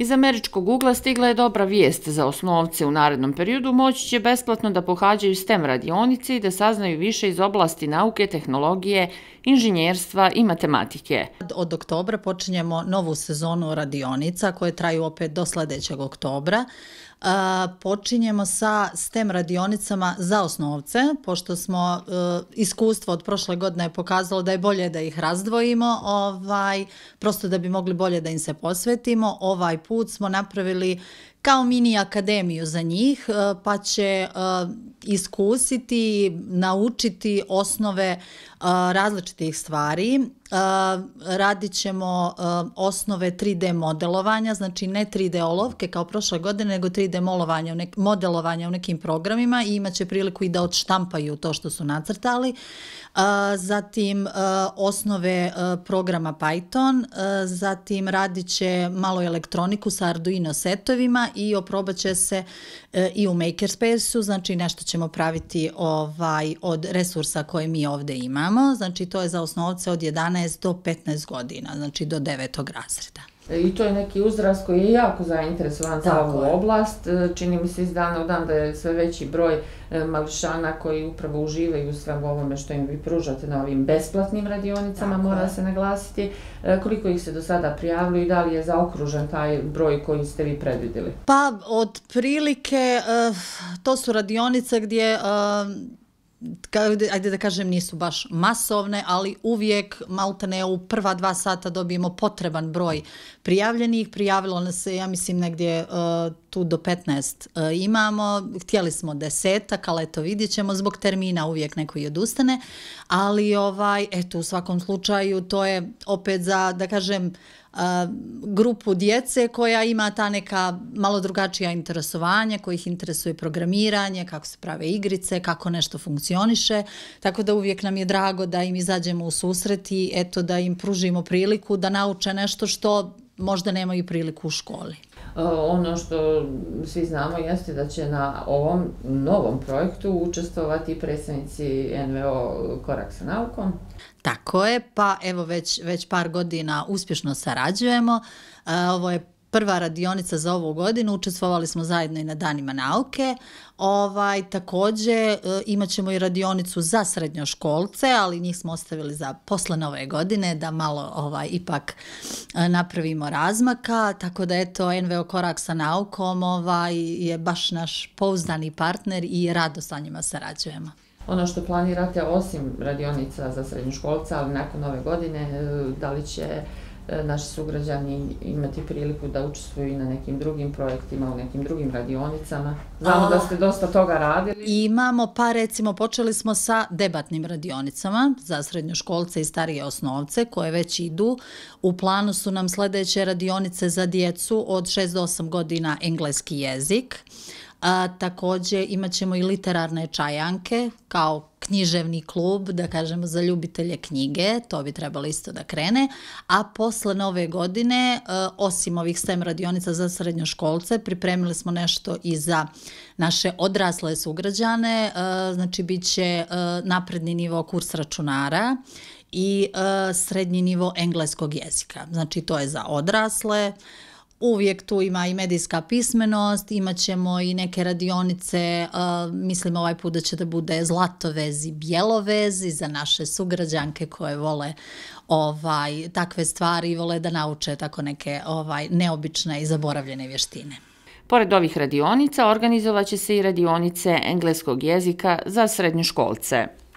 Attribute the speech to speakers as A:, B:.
A: Iz američkog ugla stigla je dobra vijest za osnovce. U narednom periodu moći će besplatno da pohađaju STEM radionice i da saznaju više iz oblasti nauke, tehnologije, inženjerstva i matematike.
B: Od oktobra počinjemo novu sezonu radionica koje traju opet do sledećeg oktobra a, počinjemo sa STEM radionicama za osnovce, pošto smo e, iskustvo od prošle godine pokazalo da je bolje da ih razdvojimo, ovaj, prosto da bi mogli bolje da im se posvetimo. Ovaj put smo napravili kao mini akademiju za njih, e, pa će e, iskusiti, naučiti osnove e, različitih stvari. Radit ćemo osnove 3D modelovanja, znači ne 3D olovke kao prošle godine, nego 3D modelovanja u nekim programima i imaće priliku i da odštampaju to što su nacrtali. Zatim osnove programa Python, zatim radit će malo elektroniku sa Arduino setovima i oprobat će se e, i u makerspace-u, znači nešto ćemo praviti ovaj, od resursa koje mi ovde imamo, znači to je za osnovce od 11 do 15 godina, znači do devetog razreda.
A: I to je neki uzrast koji je jako zainteresovan za ovu oblast. E, čini mi se iz dana u dan da je sve veći broj e, mališana koji upravo uživaju u svem ovome što im vi pružate na ovim besplatnim radionicama, Tako mora je. se naglasiti. E, koliko ih se do sada prijavljuje i da li je zaokružen taj broj koji ste vi predvidili?
B: Pa, od prilike, to su radionice gdje ajde da kažem, nisu baš masovne, ali uvijek, maltene, u prva dva sata dobijemo potreban broj prijavljenih. Prijavilo nas se, ja mislim, negdje e, tu do 15 e, imamo, htjeli smo desetak, ali eto vidjet ćemo zbog termina uvijek neko i odustane, ali ovaj, eto u svakom slučaju to je opet za, da kažem, e, grupu djece koja ima ta neka malo drugačija interesovanja, kojih interesuje programiranje, kako se prave igrice, kako nešto funkcioniše. Tako da uvijek nam je drago da im izađemo u susret i eto da im pružimo priliku da nauče nešto što možda nemaju priliku u školi.
A: E, ono što svi znamo jeste da će na ovom novom projektu učestvovati predstavnici NVO Korak sa naukom.
B: Tako je, pa evo već, već par godina uspješno sarađujemo. E, ovo je prva radionica za ovu godinu, učestvovali smo zajedno i na Danima nauke. Ovaj, takođe, e, imat ćemo i radionicu za srednjoškolce, ali njih smo ostavili za posle nove godine, da malo ovaj, ipak e, napravimo razmaka. Tako da, eto, NVO Korak sa naukom ovaj, je baš naš pouzdani partner i rado sa njima sarađujemo.
A: Ono što planirate osim radionica za srednjoškolce, ali nakon nove godine, e, da li će E, naši sugrađani imati priliku da učestvuju i na nekim drugim projektima, u nekim drugim radionicama. Znamo da ste dosta toga radili.
B: Imamo, pa recimo, počeli smo sa debatnim radionicama za srednjoškolce i starije osnovce koje već idu. U planu su nam sljedeće radionice za djecu od 6 do 8 godina engleski jezik. A, takođe imat ćemo i literarne čajanke kao književni klub, da kažemo, za ljubitelje knjige, to bi trebalo isto da krene. A posle nove godine, e, osim ovih STEM radionica za srednjoškolce, pripremili smo nešto i za naše odrasle sugrađane, e, znači bit će e, napredni nivo kurs računara i srednji nivo engleskog jezika. Znači to je za odrasle, uvijek tu ima i medijska pismenost, imat ćemo i neke radionice, uh, mislim ovaj put da će da bude zlatovez i bjelovez i za naše sugrađanke koje vole ovaj takve stvari i vole da nauče tako neke ovaj neobične i zaboravljene vještine.
A: Pored ovih radionica organizovaće se i radionice engleskog jezika za srednjoškolce. školce.